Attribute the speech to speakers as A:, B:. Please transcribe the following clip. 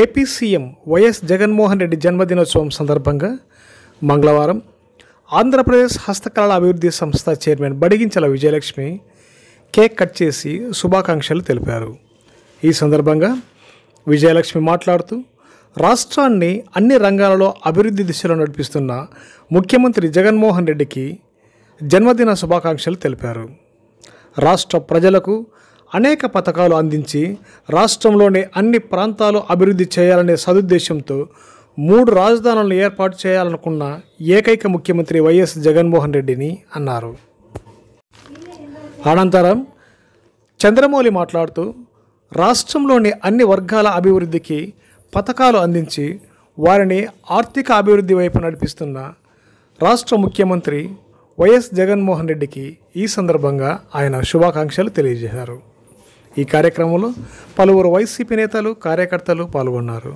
A: AP CM YS Jaganmohan Reddy జన్మదినోత్సవం సందర్భంగా మంగళవారం ఆంధ్రప్రదేశ్ హస్తకళ అభివృద్ధి సంస్థ chairman Badiginchala Vijayalakshmi cake cut చేసి శుభాకాంక్షలు తెలిపారు ఈ సందర్భంగా విజయలక్ష్మి మాట్లాడుతూ రాష్ట్రాన్ని అన్ని రంగాలలో అభివృద్ధి దిశలో నడిపిస్తున్న ముఖ్యమంత్రి జగన్మోహన్ రెడ్డికి జన్మదిన శుభాకాంక్షలు తెలిపారు రాష్ట్ర ప్రజలకు అనేక పథకాలు అందించి రాష్ట్రంలోని అన్ని ప్రాంతాలు అభివృద్ధి చేయాలనే సదుద్దేశంతో మూడు రాజధానులను ఏర్పాటు చేయాలనుకున్న ఏకైక ముఖ్యమంత్రి వైఎస్ జగన్మోహన్ రెడ్డిని అన్నారు అనంతరం చంద్రమౌళి మాట్లాడుతూ రాష్ట్రంలోని అన్ని వర్గాల అభివృద్ధికి పథకాలు అందించి వారిని ఆర్థిక అభివృద్ధి వైపు నడిపిస్తున్న రాష్ట్ర ముఖ్యమంత్రి వైఎస్ జగన్మోహన్ రెడ్డికి ఈ సందర్భంగా ఆయన శుభాకాంక్షలు తెలియజేశారు ఈ కార్యక్రమంలో పలువురు వైసీపీ నేతలు కార్యకర్తలు పాల్గొన్నారు